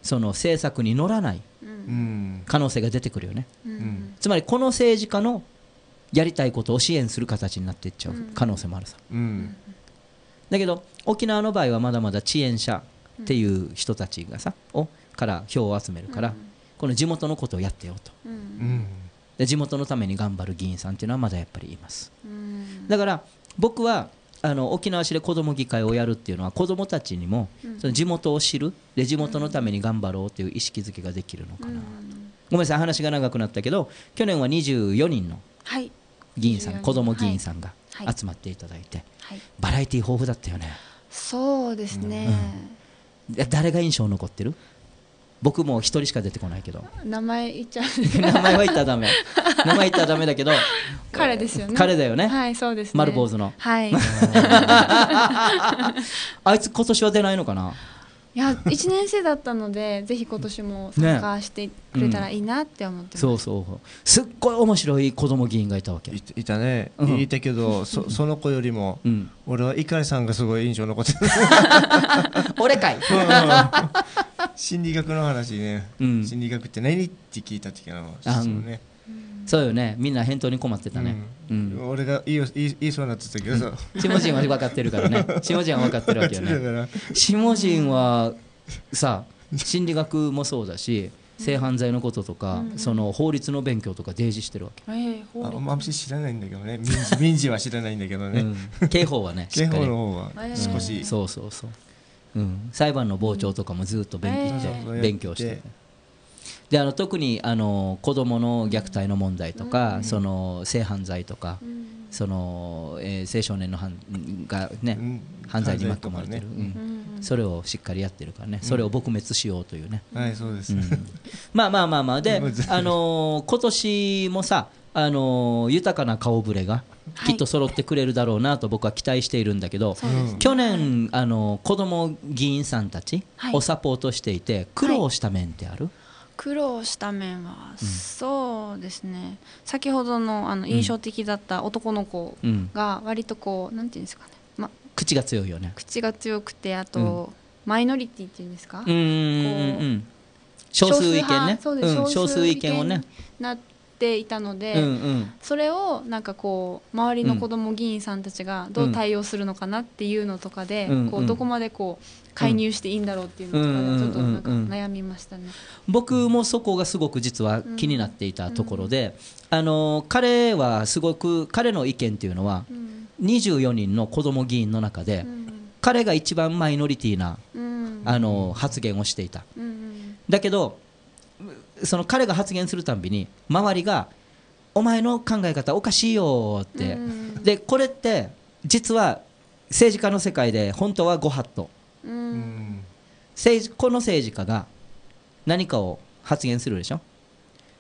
その政策に乗らない可能性が出てくるよね、つまりこの政治家のやりたいことを支援する形になっていっちゃう可能性もあるさ、だけど沖縄の場合はまだまだ遅延者っていう人たちがさから票を集めるから、この地元のことをやってよと、うん、で地元のために頑張る議員さんというのはまだやっぱりいます、うん、だから僕はあの沖縄市で子ども議会をやるっていうのは子どもたちにもその地元を知るで地元のために頑張ろうという意識づけができるのかなと、ごめんなさい話が長くなったけど去年は24人の議員さん、はい、子ども議員さんが集まっていただいて、はいはい、バラエティー豊富だったよねそうですね、うん、誰が印象残ってる僕も一人しか出てこないけど名前言っちゃう 名前は言ったらダメ名前言ったらダメだけど彼ですよね彼だよねはいそうです、ね、丸坊主のはい あいつ今年は出ないのかないや1 年生だったのでぜひ今年も参加してくれたらいいなって思ってます、ねうん、そうそうすっごい面白い子供議員がいたわけいたね、うん、いたけどそその子よりも、うん、俺は碇さんがすごい印象残って 俺かい、心理学の話ね、心理学って何って聞いた時の質問ね、そうよねみんな返答に困ってたね、うん俺がいいよいいいいそうになってたけどさ下人は分かってるからね下人は分かってるわけよだから下人はさ心理学もそうだし性犯罪のこととか、その法律の勉強とか提示してるわけ、えー、ほあうまんまり知らないんだけどね民事民事は知らないんだけどね、うん、刑法はね刑法の方はうん少し、そうそうそう、うん、裁判の傍聴とかもずっと勉強して、勉強して、であの特にあの子どもの虐待の問題とか、その性犯罪とか、そのえー、青少年の犯が、ね犯罪に巻き込まれてる、それをしっかりやってるからね、それを撲滅しようというね、はいそうです、まあまあまあまあで、あの今年もさあの豊かな顔ぶれがきっと揃ってくれるだろうなと僕は期待しているんだけど、去年、あの子ども議員さんたちをサポートしていて苦労した面ってある、苦労した面は、そうですね先ほどのあの印象的だった男の子が割とこう、なんていうんですかね、ま、口が強いよね口が強くてあと、マイノリティっていうんですか少数意見ね少数意見をねなっていたので、うんうん、それをなんかこう周りの子ども議員さんたちがどう対応するのかなっていうのとかで、うんうん、こうどこまでこう介入していいんだろうっていうのとかでちょっとなんか悩みましたね、僕もそこがすごく実は気になっていたところで、うん、あの彼はすごく彼の意見っていうのは、うん、24人の子ども議員の中で、うん、彼が一番マイノリティな、うん、あな発言をしていた。だけどその彼が発言するたびに周りが「お前の考え方おかしいよ」って、でこれって実は政治家の世界で本当はご法度、政治この政治家が何かを発言するでしょ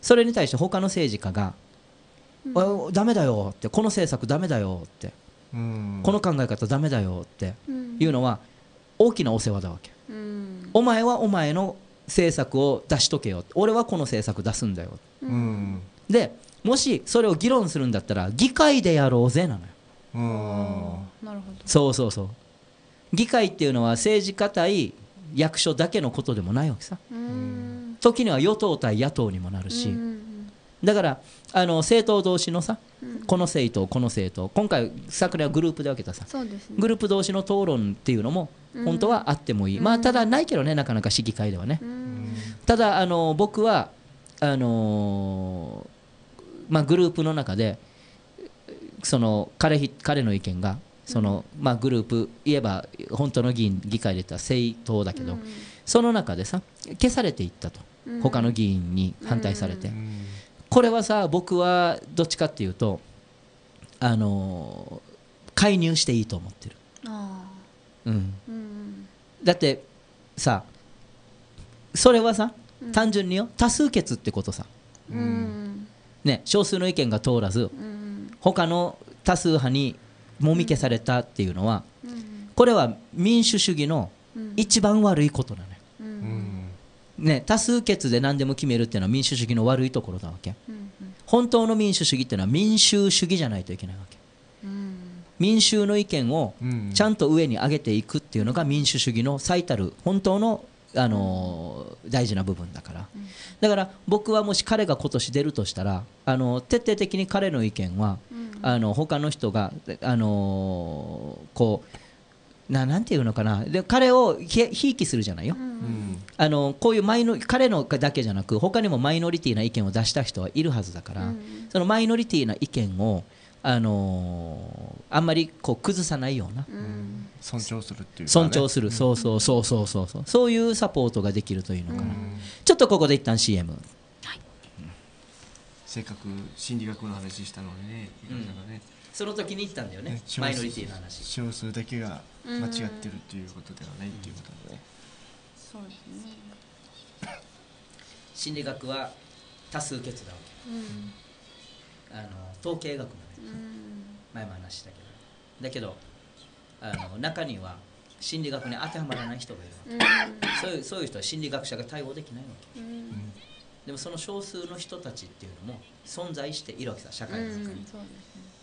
それに対して他の政治家が「うん、ダメだよ」って「この政策ダメだよ」って「この考え方ダメだよ」っていうのは大きなお世話だわけ、うん、お前はお前の政策を出しとけよ俺はこの政策出すんだよ、うん、でもしそれを議論するんだったら議会でやろうぜなのよ。なるほどそうそうそう議会っていうのは政治家対役所だけのことでもないわけさ時には与党対野党にもなるしだからあの政党同士のさ、うん、この政党この政党今回昨年はグループで分けたさ、ね、グループ同士の討論っていうのも本当はあってもいい、まあただないけどねなかなか市議会ではね、ただあの僕はあのまあ、グループの中でその彼彼の意見がその、まあ、グループ言えば本当の議員議会で言ったら政党だけど、その中でさ消されていったと、うん、他の議員に反対されて、これはさ僕はどっちかっていうとあの介入していいと思ってる。うん、だってさそれはさ、単純によ多数決ってことさ、うん、ね、少数の意見が通らず、うん、他の多数派にもみ消されたっていうのは、これは民主主義の一番悪いことなのよ、ね、多数決で何でも決めるっていうのは民主主義の悪いところなわけ、本当の民主主義っていうのは民衆主義じゃないといけないわけ民衆の意見をちゃんと上に上げていくっていうのが民主主義の最たる本当のあの大事な部分だからだから僕はもし彼が今年出るとしたらあの徹底的に彼の意見は、あの他の人があのこうななんていうのかなで彼をひいきするじゃないよ、うん、あのこういうマイノ彼のだけじゃなく他にもマイノリティな意見を出した人はいるはずだから、うん、そのマイノリティな意見をあのー、あんまりこう崩さないような、うん、尊重するっていう、ね、尊重する、そうそうそうそうそうそうそういうサポートができるというのかな、うん、ちょっとここで一旦 CM、はい、せっかく心理学の話したのにねその時に言ったんだよねマイノリティの話少数だけが間違ってるっていうことではないっていうことだね、そうですね 心理学は多数決だわけ、うんあの統計学まね前も話したけどだけどあの中には心理学に当てはまらない人がいるわけ、そういうそういう人は心理学者が対応できないわけ、でもその少数の人たちっていうのも存在しているわけさ社会の中に、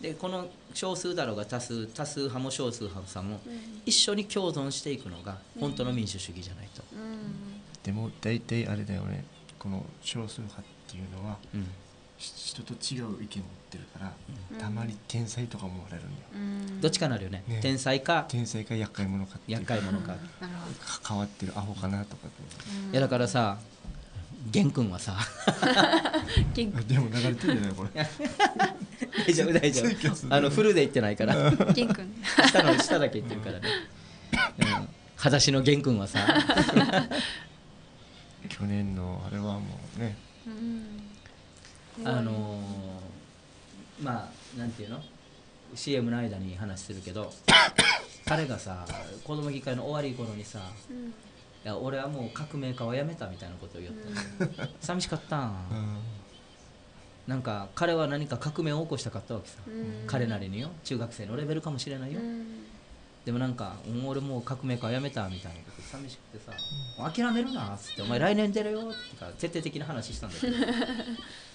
でこの少数だろうが多数多数派も少数派さも、一緒に共存していくのが本当の民主主義じゃないと、でも大体あれだよねこの少数派っていうのは、人と違う意見を持ってるから、たまに天才とか思われるんだよ、どっちかなるよねね天才か天才か厄介者か厄介者か、関わってるアホかなとかいやだからさ玄君はさ元でも流れてるじゃないこれ大丈夫大丈夫あのフルで言ってないから元君下の下だけ言ってるからね、うん、裸足の玄君はさ去年のあれはもうねうんあのー、まあなんていうの CM の間に話するけど 彼がさ子供議会の終わり頃にさ、うん、いや俺はもう革命家はやめたみたいなことを言ったの、うん、寂しかったん、うん、なんか彼は何か革命を起こしたかったわけさ、うん、彼なりによ中学生のレベルかもしれないよ、でもなんか、俺もう革命家はやめたみたいなこと寂しくてさ、諦めるなっつって、お前来年出るよってか徹底的な話したんだけど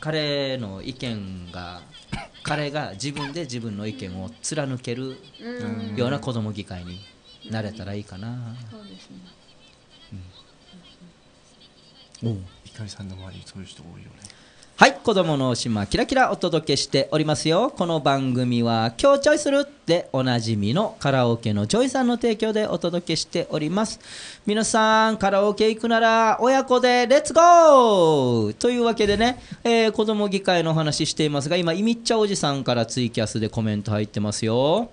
彼の意見が 彼が自分で自分の意見を貫けるような子ども議会になれたらいいかな。そうですね。うん。お、うん、ひかりさんの周りにそういう人多いよね。はい子供の島キラキラお届けしておりますよこの番組は今日チョイするっておなじみのカラオケのジョイさんの提供でお届けしております皆さんカラオケ行くなら親子でレッツゴーというわけでね、えー、子供議会のお話していますが今いみっちゃおじさんからツイキャスでコメント入ってますよ、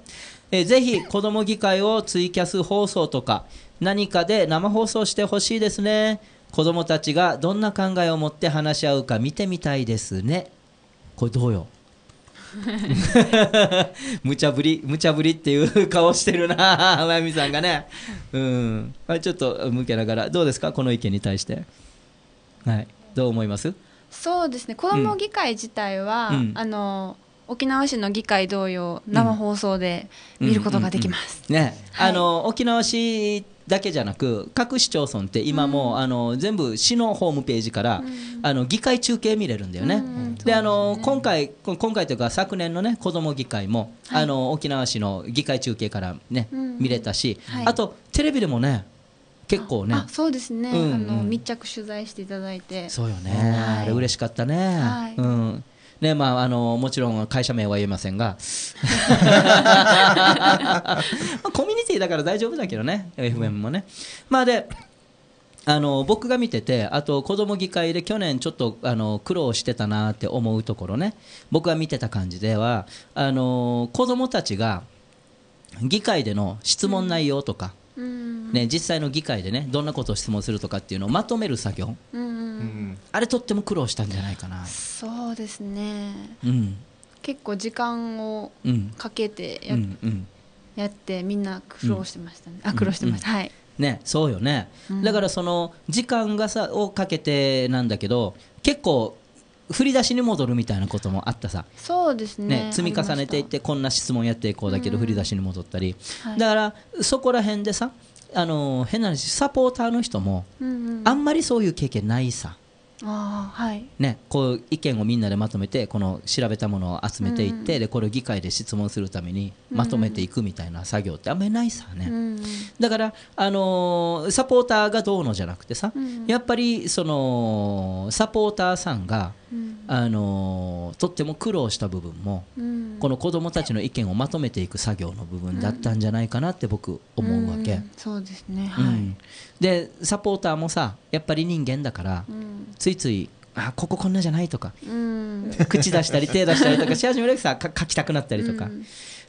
えー、ぜひ子供議会をツイキャス放送とか何かで生放送してほしいですね子どもたちがどんな考えを持って話し合うか見てみたいですねこれどうよ 無茶ぶり無茶ぶりっていう顔してるな真由美さんがねうんちょっと向けながらどうですかこの意見に対してはいどう思いますそうですね子ども議会自体は、うん、あの沖縄市の議会同様生放送で見ることができます。ね、はい、あの沖縄市だけじゃなく各市町村って今もあの全部市のホームページから、あの議会中継見れるんだよね。であの今回今回というか昨年のね子ども議会も、あの沖縄市の議会中継からね、見れたし、あとテレビでもね結構ねそうですね、あの密着取材していただいてそうよね、あれ嬉しかったね、うんねまあ、あのもちろん会社名は言えませんが コミュニティだから大丈夫だけどね FM もね。まあであの僕が見ててあと子ども議会で去年ちょっとあの苦労してたなって思うところね僕が見てた感じではあの子どもたちが議会での質問内容とか、ね、実際の議会でねどんなことを質問するとかっていうのをまとめる作業、うんうん、あれとっても苦労したんじゃないかなそうですね、うん、結構時間をかけてや,、うんうん、やってみんな苦労してましたね、あ苦労してました、はいねそうよね、だからその時間がさをかけてなんだけど結構振り出しに戻るみたいなこともあったさそうですね、ね、積み重ねていってこんな質問やっていこうだけど振り出しに戻ったり、はい、だからそこら辺でさあの変な話サポーターの人も、あんまりそういう経験ないさ。あはいね、こう意見をみんなでまとめてこの調べたものを集めていって、うん、でこれを議会で質問するためにまとめていくみたいな作業ってあんまりないさね、うん、だから、あのサポーターがどうのじゃなくてさ、うん、やっぱりそのサポーターさんがうん、あのとっても苦労した部分も、うん、この子どもたちの意見をまとめていく作業の部分だったんじゃないかなって僕思うわけ、うん、そうですね、はい、でサポーターもさやっぱり人間だから、ついついあこここんなじゃないとか、口出したり手出したりとかし始めるさか書きたくなったりとか。だか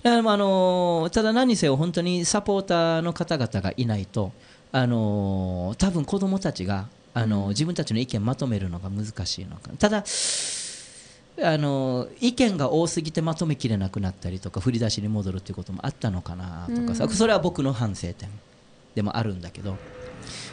らあのただ何せよ本当にサポーターの方々がいないと、あの多分子どもたちがあの自分たちの意見をまとめるのが難しいのかただあの意見が多すぎてまとめきれなくなったりとか振り出しに戻るっていうこともあったのかなとかさ、それは僕の反省点でもあるんだけど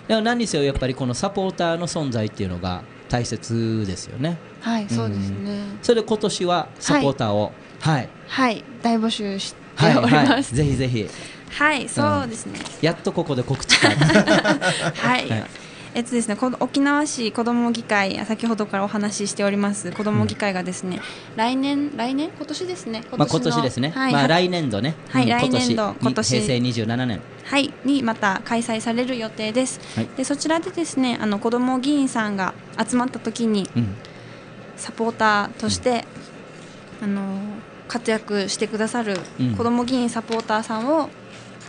でも何にせよやっぱりこのサポーターの存在っていうのが大切ですよね。はい、そうですね。それで今年はサポーターを、はい、はい、はい、大募集しております。はいはい、ぜひぜひ。はい、そうですね、うん、やっとここで告知 はい、はいえっとですね、沖縄市子ども議会先ほどからお話ししております子ども議会がですね、うん、来年来年今年ですね今年,、まあ、今年ですね、はい、まあ来年度ね、はい、来年度今年平成27年はいにまた開催される予定です、はい、でそちらでですねあの子ども議員さんが集まった時に、うん、サポーターとして、うん、あの活躍してくださる子ども議員サポーターさんを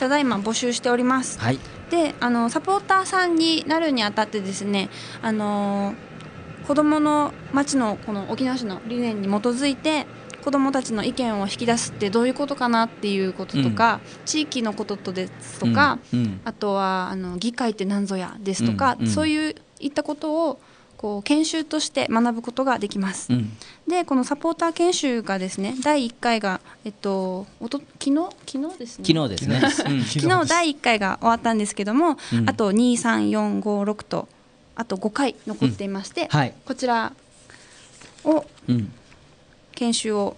ただいま募集しております、はいであのサポーターさんになるにあたってですねあの子どもの町のこの沖縄市の理念に基づいて子どもたちの意見を引き出すってどういうことかなっていうこととか、うん、地域のこととですとか、うんうん、あとはあの議会って何ぞやですとか、そういういったことをこう研修として学ぶことができます、うん、でこのサポーター研修がですね第1回が、えっと、おと昨日昨日ですね昨日ですね 昨日第1回が終わったんですけども、うん、あと23456とあと5回残っていまして、うんはい、こちらを、研修を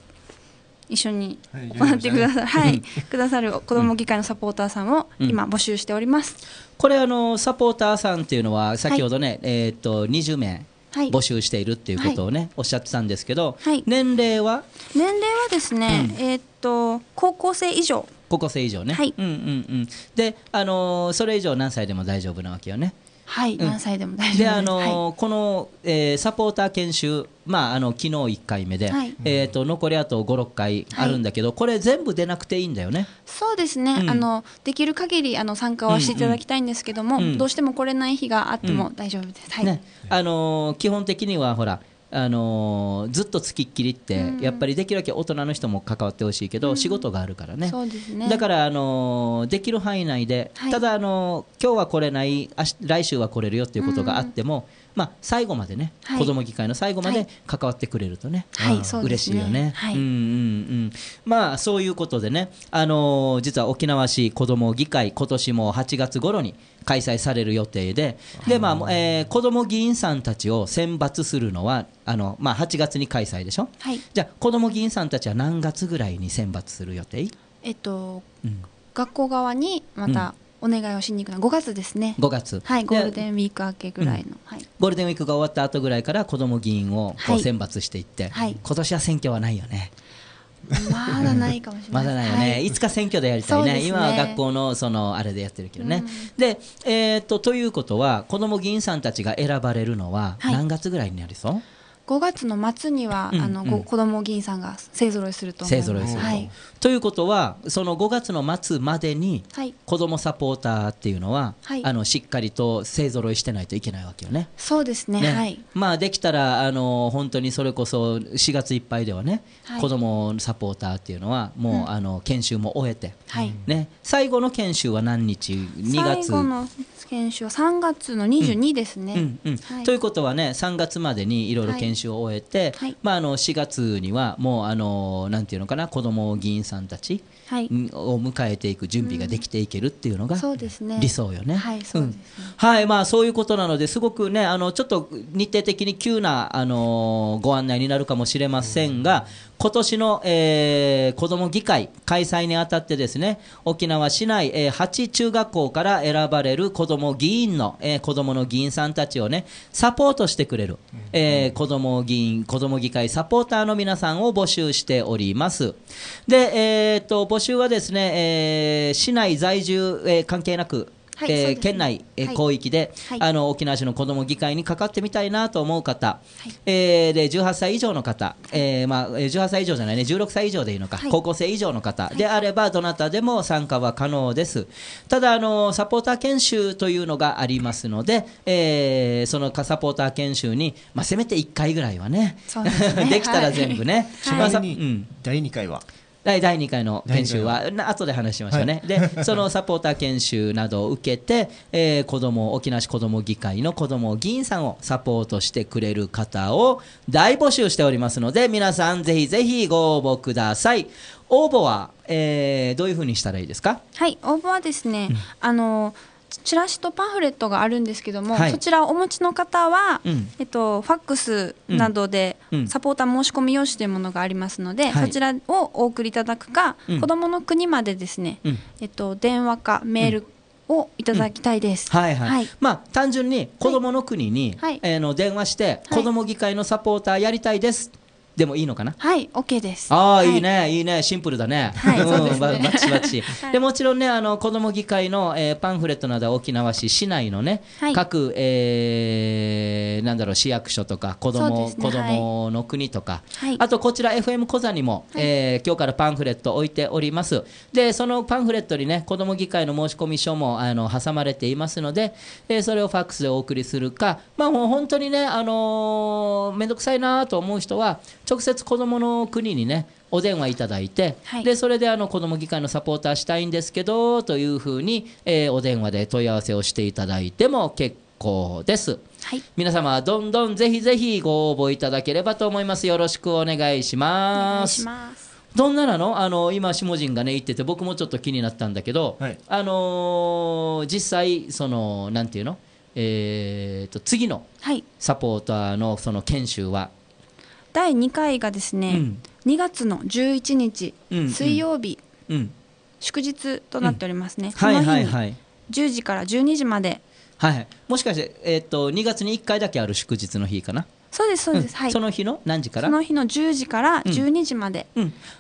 一緒に行ってくださ,、はい、はい、くださる子ども議会のサポーターさんを今募集しております、うん、これあのサポーターさんっていうのは先ほどね、はい、えっと20名募集しているっていうことをね、はい、おっしゃってたんですけど、年齢は年齢はですね、うん、えっと高校生以上高校生以上ね、はいうんうんうん、であのそれ以上何歳でも大丈夫なわけよねはい、うん、何歳でも大丈夫であの、はい、この、えー、サポーター研修、まあ、あの昨日一回目で、はい、えーと、残りあと五六回あるんだけど、はい、これ全部出なくていいんだよねそうですね、うん、あのできる限りあの参加はしていただきたいんですけども、うんうん、どうしても来れない日があっても大丈夫です、はね、あのー、基本的にはほらあのー、ずっとつきっきりって、うん、やっぱりできるだけ大人の人も関わってほしいけど、うん、仕事があるからね、ね、だから、あのー、できる範囲内で、はい、ただ、あのー、今日は来れない来週は来れるよっていうことがあっても、うんまあ、最後までね、はい、子ども議会の最後まで関わってくれるとね、はいうん、はい、嬉しいよね、はい、うんうんうんまあ、そういうことでね、あのー、実は沖縄市子ども議会今年も8月頃に開催される予定でで、まあえー、子ども議員さんたちを選抜するのはあの、まあ、8月に開催でしょ、はい、じゃあ子ども議員さんたちは何月ぐらいに選抜する予定えっと、うん、学校側にまた、うんお願いをしに行くのは5月ですね5月はいゴールデンウィーク明けぐらいの、うんはい、ゴールデンウィークが終わった後ぐらいから子ども議員をこう選抜していって、はい、今年は選挙はないよね、まだないかもしれない。まだないよね、はい。いつか選挙でやりたいね。ね今は学校のそのあれでやってるけどね。うん、で、えー、っとということは子ども議員さんたちが選ばれるのは何月ぐらいになりそう？はい、5月の末には、うん、あの、うん、子ども議員さんが勢ぞろいすると思います。勢ぞろいする、はい、ということはその5月の末までに子どもサポーターっていうのは、はい、あのしっかりと勢ぞろいしてないといけないわけよね。そうですね、ね、はい、まあ、できたらあの本当にそれこそ4月いっぱいではね、はい、子どもサポーターっていうのはもう、うん、あの研修も終えて、はい、ね、最後の研修は何日2月最後の研修は3月の22ですね。うんうん、うん、ということはね3月までにいろいろ研修を終えて、はいまあ、あの4月にはもうあのなんていうのかな子ども議員さんたちを迎えていく準備ができていけるっていうのが理想よね。はいまあそういうことなのですごくねあのちょっと日程的に急なあのご案内になるかもしれませんが、今年の、えー、子ども議会開催にあたってですね沖縄市内、えー、8中学校から選ばれる子ども議員の、えー、子どもの議員さんたちをねサポートしてくれる、えー、子ども議員子ども議会サポーターの皆さんを募集しておりますで、えー、っと募集はですね、えー、市内在住、えー、関係なくはい、えーね、県内、えー、広域で、はい、あの沖縄市の子ども議会にかかってみたいなと思う方、はい、えー、で18歳以上の方、えーまあ、18歳以上じゃないね16歳以上でいいのか、高校生以上の方であればどなたでも参加は可能ですただあのサポーター研修というのがありますので、えー、そのサポーター研修に、まあ、せめて1回ぐらいはねで、ね、きたら全部ね。うん、第2回は第2回の研修は後で話しましょうね、はい、で そのサポーター研修などを受けて、えー、子ども沖縄市子ども議会の子ども議員さんをサポートしてくれる方を大募集しておりますので皆さんぜひぜひご応募ください応募は、えー、どういうふうにしたらいいですかはい応募はですね、うん、あのーチラシとパンフレットがあるんですけども、はい、そちらをお持ちの方は、うん、えっと、ファックスなどでサポーター申し込み用紙というものがありますので、うん、そちらをお送りいただくか、うん、子どもの国までですね、えっと、電話かメール、をいただきたいです、はいはい、はい、まあ単純に子どもの国に、はい、えー、の電話して、子ども議会のサポーターやりたいです、でもいいのかなはい OK ですああ、い、いねいいねシンプルだねはいそうですねバチバチ、でもちろんねあの子ども議会の、えー、パンフレットなどは沖縄市市内のね、各、えー、なんだろう市役所とか子ども、子どもの国とか、あとこちら FM 小座にも、はえ今日からパンフレット置いておりますでそのパンフレットにね子ども議会の申し込み書もあの挟まれていますので、えー、それをファックスでお送りするかまあもう本当にねあの面倒くさいなと思う人は直接子どもの国にねお電話いただいて、はい、でそれであの子ども議会のサポーターしたいんですけどというふうに、えー、お電話で問い合わせをしていただいても結構です、はい、皆様どんどんぜひぜひご応募いただければと思いますよろしくお願いしますしますどんななのあの今下人がね言ってて僕もちょっと気になったんだけど、はい、あのー、実際そのなんていうのえーと、次のサポーターのその研修は、第2回がですね、うん、2月の11日、水曜日、うん祝日となっておりますね、その日に10時から12時まで、はい、はい、もしかして、えーと、2月に1回だけある祝日の日かなそうですそうです、はい、その日の何時からその日の10時から12時まで、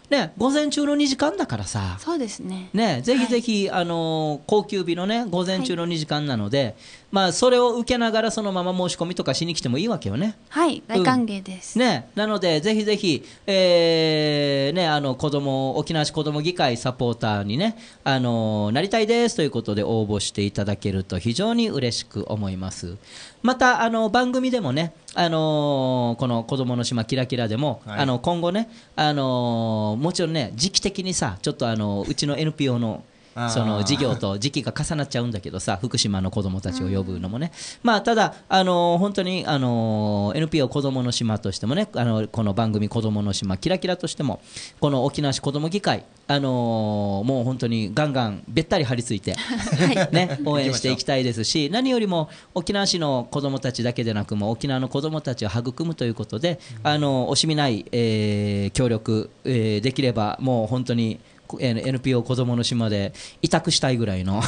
ね、午前中の2時間だからさそうですねねぜひぜひ、はい、あの高級日のね午前中の2時間なので、はいまあ、それを受けながらそのまま申し込みとかしに来てもいいわけよね。はい大歓迎です、うん、ね、なのでぜひぜひ、えーね、あの子供沖縄市子ども議会サポーターにね、あのなりたいですということで応募していただけると非常に嬉しく思います。またあの番組でもね、あのこの「子どもの島キラキラ」でも、はい、あの今後ね、あのもちろんね時期的にさちょっとあのうちの NPO のその事業と時期が重なっちゃうんだけどさ福島の子どもたちを呼ぶのもね、うん、まあ、ただ、あの本当に、あの NPO 子どもの島としてもねあのこの番組「子どもの島キラキラ」としてもこの沖縄市子ども議会あのー、もう本当にガンガンべったり張り付いてね、応援していきたいですし何よりも沖縄市の子どもたちだけでなくも沖縄の子どもたちを育むということで、あのー、惜しみない、えー、協力、えー、できればもう本当に。NPO 子どもの島で委託したいぐらいの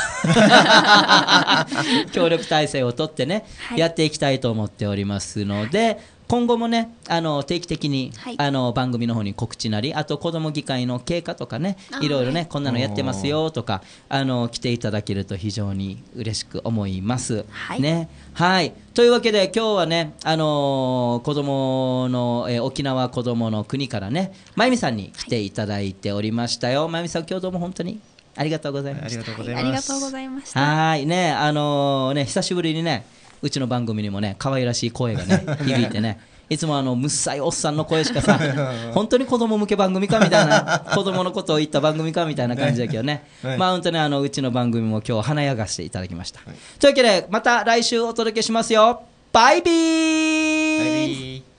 協力体制をとってね、はい、やっていきたいと思っておりますので、今後もねあの定期的に、はい、あの番組の方に告知なりあと子ども議会の経過とかねいろいろねこんなのやってますよとかあの来ていただけると非常に嬉しく思います。はい、ねはいというわけで今日はね、あのー、子供の、えー、沖縄子どもの国からね真由美さんに来ていただいておりましたよ。真由美さん今日どうも本当にありがとうございました。ありがとうございました。はい、ね、あのー、ね、久しぶりにね、うちの番組にもね可愛らしい声がね 響いてねいつもあのむっさいおっさんの声しかさ 本当に子供向け番組かみたいな 子供のことを言った番組かみたいな感じだけどね、まあ本当にあのうちの番組も今日華やかしていただきました、というわけでまた来週お届けしますよバイビー